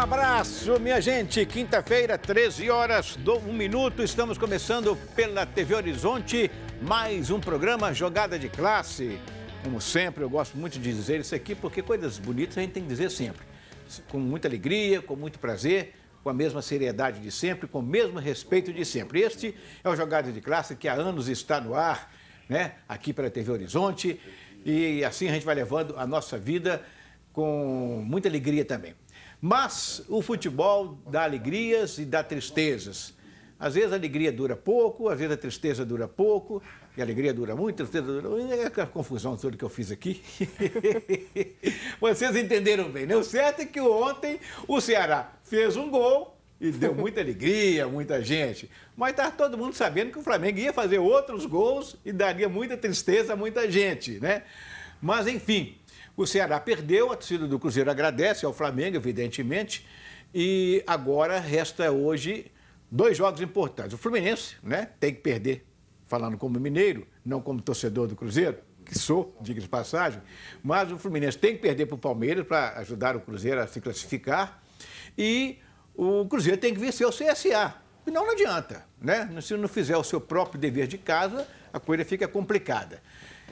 abraço, minha gente. Quinta-feira, 13 horas, do 1 minuto. Estamos começando pela TV Horizonte, mais um programa Jogada de Classe. Como sempre, eu gosto muito de dizer isso aqui, porque coisas bonitas a gente tem que dizer sempre. Com muita alegria, com muito prazer, com a mesma seriedade de sempre, com o mesmo respeito de sempre. Este é o Jogada de Classe que há anos está no ar, né? Aqui pela TV Horizonte. E assim a gente vai levando a nossa vida com muita alegria também. Mas o futebol dá alegrias e dá tristezas. Às vezes a alegria dura pouco, às vezes a tristeza dura pouco, e a alegria dura muito, a tristeza dura muito. É aquela confusão toda que eu fiz aqui. Vocês entenderam bem, né? O certo é que ontem o Ceará fez um gol e deu muita alegria, muita gente. Mas estava tá todo mundo sabendo que o Flamengo ia fazer outros gols e daria muita tristeza a muita gente, né? Mas, enfim, o Ceará perdeu, a torcida do Cruzeiro agradece ao Flamengo, evidentemente. E agora resta hoje dois jogos importantes. O Fluminense, né, tem que perder, falando como mineiro, não como torcedor do Cruzeiro, que sou, diga de passagem. Mas o Fluminense tem que perder para o Palmeiras para ajudar o Cruzeiro a se classificar. E o Cruzeiro tem que vencer o CSA. E não adianta, né? Se não fizer o seu próprio dever de casa, a coisa fica complicada.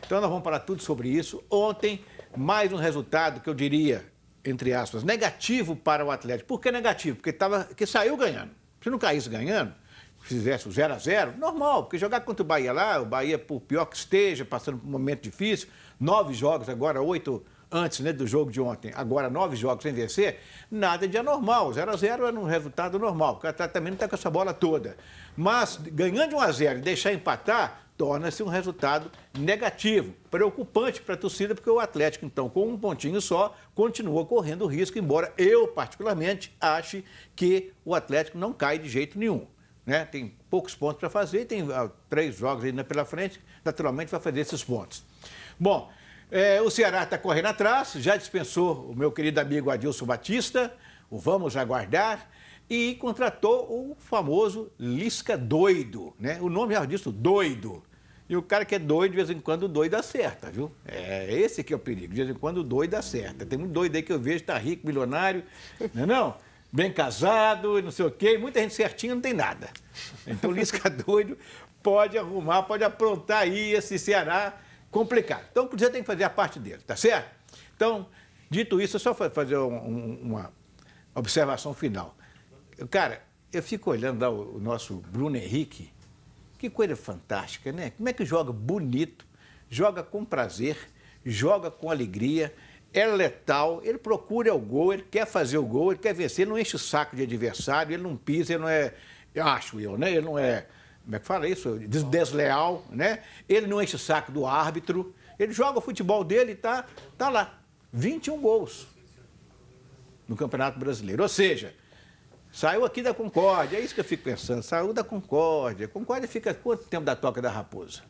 Então nós vamos falar tudo sobre isso. Ontem mais um resultado que eu diria, entre aspas, negativo para o Atlético. Por que negativo? Porque, tava, porque saiu ganhando. Se não caísse ganhando, fizesse o 0 a 0 normal, porque jogar contra o Bahia lá, o Bahia, por pior que esteja, passando por um momento difícil, nove jogos agora, oito antes né, do jogo de ontem, agora nove jogos sem vencer, nada de anormal. 0 a 0 era é um resultado normal. O Catar tá, também não está com essa bola toda. Mas ganhando 1 x 0 e deixar empatar, torna-se um resultado negativo, preocupante para a torcida, porque o Atlético, então, com um pontinho só, continua correndo risco, embora eu, particularmente, ache que o Atlético não cai de jeito nenhum. Né? Tem poucos pontos para fazer, tem ah, três jogos ainda pela frente, naturalmente vai fazer esses pontos. Bom, é, o Ceará está correndo atrás, já dispensou o meu querido amigo Adilson Batista, o vamos aguardar, e contratou o famoso Lisca Doido, né? O nome é disso, Doido. E o cara que é doido, de vez em quando, o doido acerta, viu? É esse que é o perigo, de vez em quando o doido acerta. Tem muito doido aí que eu vejo, tá rico, milionário, não é não? Bem casado, não sei o quê, muita gente certinha não tem nada. Então o Lisca Doido pode arrumar, pode aprontar aí esse Ceará complicado. Então, o Cruzeiro tem que fazer a parte dele, tá certo? Então, dito isso, só fazer um, um, uma observação final. Cara, eu fico olhando lá o, o nosso Bruno Henrique, que coisa fantástica, né? Como é que joga bonito, joga com prazer, joga com alegria, é letal, ele procura o gol, ele quer fazer o gol, ele quer vencer, ele não enche o saco de adversário, ele não pisa, ele não é. Eu acho eu, né? Ele não é como é que fala isso? Desleal, né? Ele não enche o saco do árbitro. Ele joga o futebol dele e tá, tá lá. 21 gols no Campeonato Brasileiro. Ou seja, saiu aqui da Concórdia, é isso que eu fico pensando. Saiu da Concórdia. Concórdia fica quanto tempo da Toca da Raposa?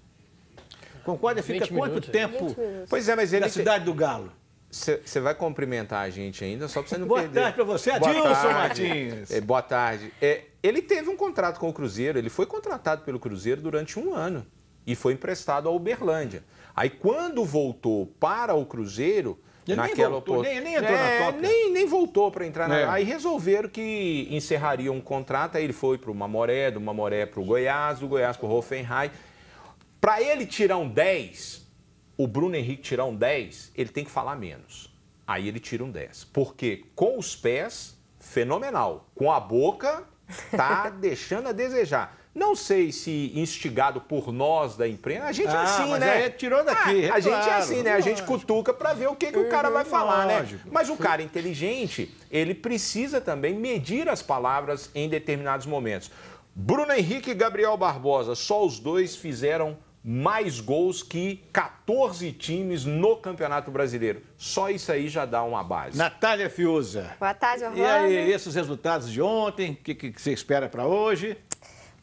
Concórdia fica quanto minutos, tempo? Pois é, mas ele. Na é cidade do Galo. Você vai cumprimentar a gente ainda, só para você não boa perder. boa tarde para você, Adilson Martins. É, boa tarde. É, ele teve um contrato com o Cruzeiro, ele foi contratado pelo Cruzeiro durante um ano e foi emprestado ao Uberlândia. Aí quando voltou para o Cruzeiro, ele naquela nem, voltou, nem, nem entrou é, na top. Nem, nem voltou para entrar na. É. Aí resolveram que encerrariam um contrato, aí ele foi para o Mamoré, do Mamoré para o Goiás, do Goiás para o Hoffenheim. Para ele tirar um 10, o Bruno Henrique tirar um 10, ele tem que falar menos. Aí ele tira um 10. Porque com os pés, fenomenal. Com a boca, Tá deixando a desejar. Não sei se instigado por nós da imprensa. A gente é ah, é assim, mas né? É, tirou daqui. Ah, a claro, é gente é assim, né? A gente cutuca para ver o que, que o cara vai falar, né? Mas o cara inteligente, ele precisa também medir as palavras em determinados momentos. Bruno Henrique e Gabriel Barbosa, só os dois fizeram mais gols que 14 times no Campeonato Brasileiro. Só isso aí já dá uma base. Natália Fiuza. Boa tarde, Orlando. E aí, esses resultados de ontem, o que, que, que, você espera para hoje?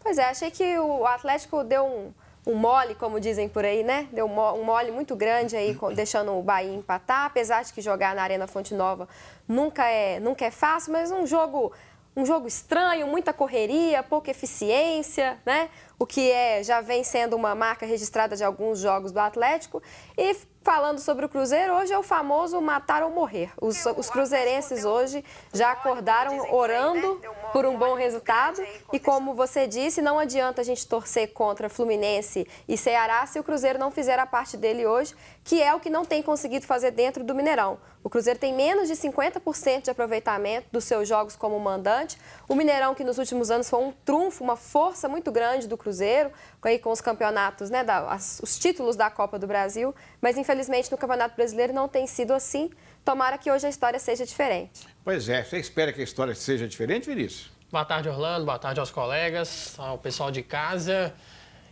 Pois é, achei que o Atlético deu um, um mole, como dizem por aí, né? Deu um mole muito grande aí, deixando o Bahia empatar, apesar de que jogar na Arena Fonte Nova nunca é, nunca é fácil, mas um jogo um jogo estranho, muita correria, pouca eficiência, né? O que é já vem sendo uma marca registrada de alguns jogos do Atlético e Falando sobre o Cruzeiro, hoje é o famoso matar ou morrer. Os, os cruzeirenses hoje já acordaram né? orando por um bom resultado. E como você disse, não adianta a gente torcer contra Fluminense e Ceará se o Cruzeiro não fizer a parte dele hoje, que é o que não tem conseguido fazer dentro do Mineirão. O Cruzeiro tem menos de 50% de aproveitamento dos seus jogos como mandante. O Mineirão, que nos últimos anos foi um trunfo, uma força muito grande do Cruzeiro, aí com os campeonatos, né, da, as, os títulos da Copa do Brasil, mas infelizmente no Campeonato Brasileiro não tem sido assim. Tomara que hoje a história seja diferente. Pois é, você espera que a história seja diferente, Vinícius? Boa tarde, Orlando, boa tarde aos colegas, ao pessoal de casa.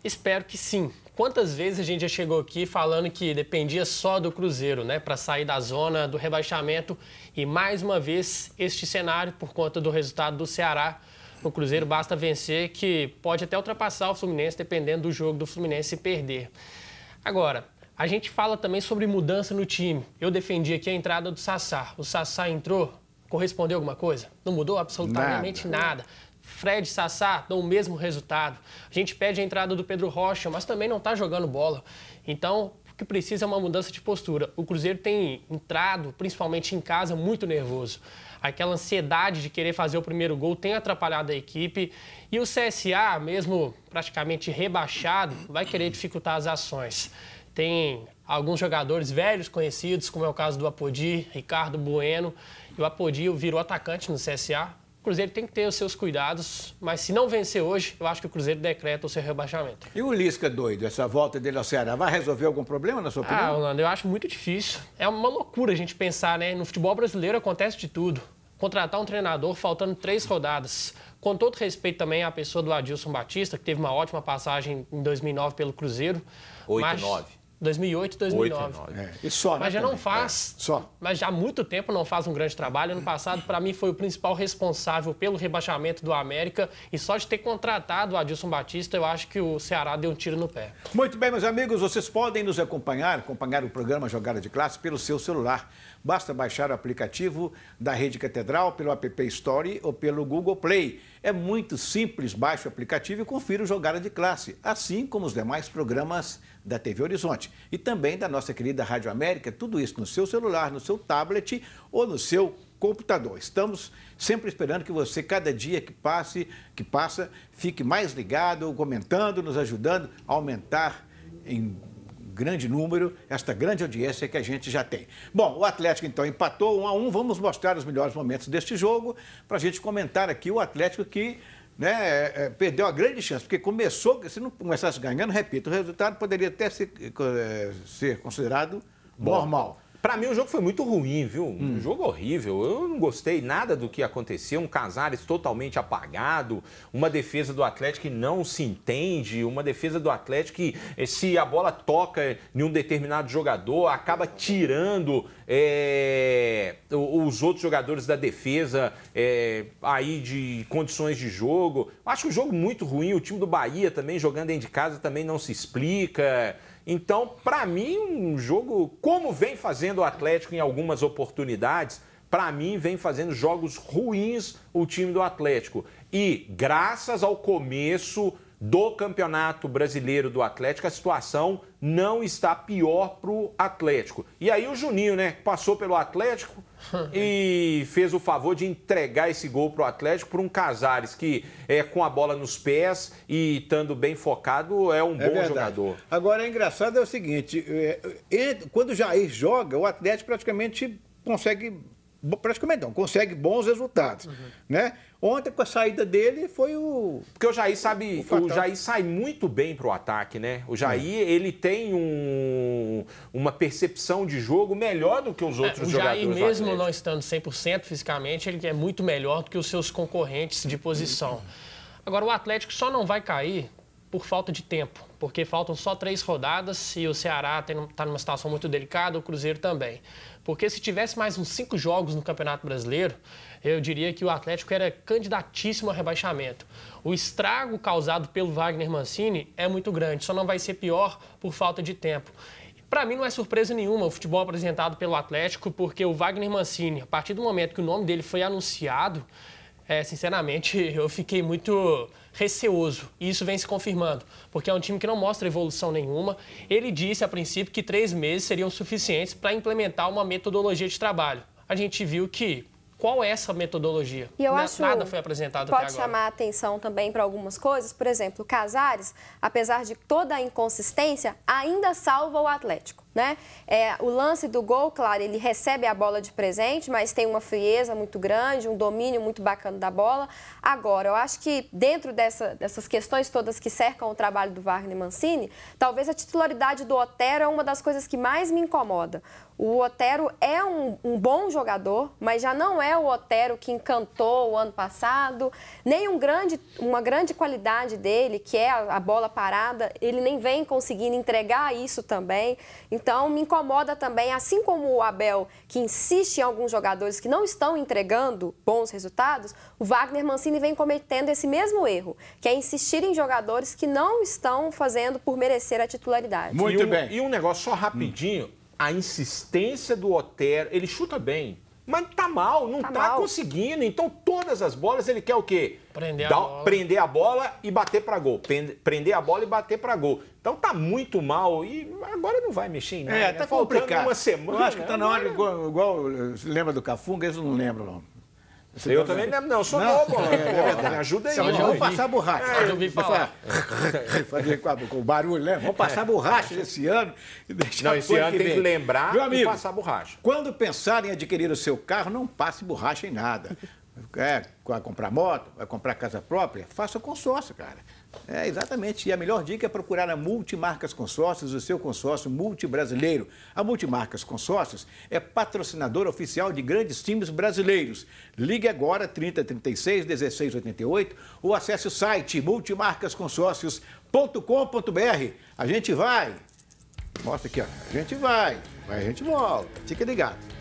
Espero que sim. Quantas vezes a gente já chegou aqui falando que dependia só do Cruzeiro, né, para sair da zona do rebaixamento e mais uma vez este cenário por conta do resultado do Ceará o Cruzeiro basta vencer, que pode até ultrapassar o Fluminense, dependendo do jogo do Fluminense se perder. Agora, a gente fala também sobre mudança no time. Eu defendi aqui a entrada do Sassá. O Sassá entrou, correspondeu alguma coisa? Não mudou absolutamente nada. nada. Fred Sassá dão o mesmo resultado. A gente pede a entrada do Pedro Rocha, mas também não está jogando bola. Então, o que precisa é uma mudança de postura. O Cruzeiro tem entrado, principalmente em casa, muito nervoso aquela ansiedade de querer fazer o primeiro gol tem atrapalhado a equipe. E o CSA, mesmo praticamente rebaixado, vai querer dificultar as ações. Tem alguns jogadores velhos conhecidos, como é o caso do Apodi, Ricardo Bueno. E o Apodi virou atacante no CSA, o Cruzeiro tem que ter os seus cuidados, mas se não vencer hoje, eu acho que o Cruzeiro decreta o seu rebaixamento. E o Lisca doido, essa volta dele ao Ceará, vai resolver algum problema, na sua opinião? Ah, Orlando, eu acho muito difícil. É uma loucura a gente pensar, né? No futebol brasileiro acontece de tudo. Contratar um treinador faltando três rodadas. Com todo respeito também à pessoa do Adilson Batista, que teve uma ótima passagem em 2009 pelo Cruzeiro. 8-9. 2008, 2009. 8, é. E só, mas né, já não faz. É. Só. Mas já há muito tempo não faz um grande trabalho. Ano passado, para mim, foi o principal responsável pelo rebaixamento do América. E só de ter contratado o Adilson Batista, eu acho que o Ceará deu um tiro no pé. Muito bem, meus amigos, vocês podem nos acompanhar, acompanhar o programa Jogada de Classe pelo seu celular. Basta baixar o aplicativo da Rede Catedral pelo App Store ou pelo Google Play. É muito simples, baixe o aplicativo e confira o Jogada de Classe, assim como os demais programas da TV Horizonte e também da nossa querida Rádio América, tudo isso no seu celular, no seu tablet ou no seu computador. Estamos sempre esperando que você, cada dia que passe, que passa, fique mais ligado, comentando, nos ajudando a aumentar em grande número, esta grande audiência que a gente já tem. Bom, o Atlético então empatou um a um Vamos mostrar os melhores momentos deste jogo para a gente comentar aqui o Atlético que né, é, é, perdeu a grande chance, porque começou, se não começasse ganhando, repito, o resultado poderia até ser, é, ser considerado normal. Para mim, o jogo foi muito ruim, viu? Um hum. jogo horrível. Eu não gostei nada do que aconteceu. Um Casares totalmente apagado, uma defesa do Atlético que não se entende, uma defesa do Atlético que, eh, se a bola toca em um determinado jogador, acaba tirando é, os outros jogadores da defesa é, aí de condições de jogo. Acho que um jogo muito ruim. O time do Bahia também, jogando dentro de casa, também não se explica. Então, para mim, um jogo como vem fazendo o Atlético em algumas oportunidades, para mim vem fazendo jogos ruins o time do Atlético. E graças ao começo do Campeonato Brasileiro do Atlético, a situação não está pior para o Atlético. E aí o Juninho, né, passou pelo Atlético e fez o favor de entregar esse gol para o Atlético por um Casares que é com a bola nos pés e estando bem focado é um é bom verdade. jogador. Agora, é engraçado é o seguinte, é, é, quando o Jair joga, o Atlético praticamente consegue praticamente não, consegue bons resultados. Uhum. Né? Ontem, com a saída dele, foi o. Porque o Jair sabe. O, o Jair sai muito bem para o ataque, né? O Jair, é. ele tem um, uma percepção de jogo melhor do que os outros é, o jogadores. O Jair, mesmo não estando 100% fisicamente, ele é muito melhor do que os seus concorrentes de posição. Agora, o Atlético só não vai cair por falta de tempo, porque faltam só três rodadas e o Ceará está numa situação muito delicada, o Cruzeiro também. Porque se tivesse mais uns cinco jogos no Campeonato Brasileiro, eu diria que o Atlético era candidatíssimo a rebaixamento. O estrago causado pelo Wagner Mancini é muito grande, só não vai ser pior por falta de tempo. Para mim não é surpresa nenhuma o futebol apresentado pelo Atlético, porque o Wagner Mancini, a partir do momento que o nome dele foi anunciado, é, sinceramente, eu fiquei muito receoso. E isso vem se confirmando, porque é um time que não mostra evolução nenhuma. Ele disse, a princípio, que três meses seriam suficientes para implementar uma metodologia de trabalho. A gente viu que qual é essa metodologia? E eu acho nada foi apresentado pode até agora. chamar a atenção também para algumas coisas. Por exemplo, Casares, apesar de toda a inconsistência, ainda salva o Atlético. Né? É, o lance do gol, claro, ele recebe a bola de presente, mas tem uma frieza muito grande, um domínio muito bacana da bola. Agora, eu acho que dentro dessa, dessas questões todas que cercam o trabalho do Wagner Mancini, talvez a titularidade do Otero é uma das coisas que mais me incomoda. O Otero é um, um bom jogador, mas já não é o Otero que encantou o ano passado, nem um grande, uma grande qualidade dele, que é a, a bola parada, ele nem vem conseguindo entregar isso também. Então, então, me incomoda também, assim como o Abel, que insiste em alguns jogadores que não estão entregando bons resultados, o Wagner Mancini vem cometendo esse mesmo erro, que é insistir em jogadores que não estão fazendo por merecer a titularidade. Muito e um, bem. E um negócio só rapidinho, hum. a insistência do Otero, ele chuta bem. Mas tá mal, não tá, tá mal. conseguindo. Então, todas as bolas ele quer o quê? Prender, Dá, a, bola. prender a bola e bater para gol. Prender a bola e bater para gol. Então tá muito mal e agora não vai mexer em é, nada. É, tá né? complicado. Faltando uma semana. Eu acho que tá na hora, igual, igual lembra do Cafunga, isso não lembro não eu tá também lembro, não, sou novo, me é ajuda aí. Vamos passar borracha. eu é, falar. Fazer com, o barulho, né? Vamos passar borracha esse ano e deixar Não, esse ano que tem que lembrar de passar borracha. Quando pensar em adquirir o seu carro, não passe borracha em nada. Quer é, vai comprar moto, vai comprar casa própria, faça consórcio, cara. É, exatamente. E a melhor dica é procurar a Multimarcas Consórcios, o seu consórcio multibrasileiro. A Multimarcas Consórcios é patrocinadora oficial de grandes times brasileiros. Ligue agora 3036 1688 ou acesse o site multimarcasconsórcios.com.br. A gente vai. Mostra aqui, ó. A gente vai. Vai, a gente volta. Fica ligado.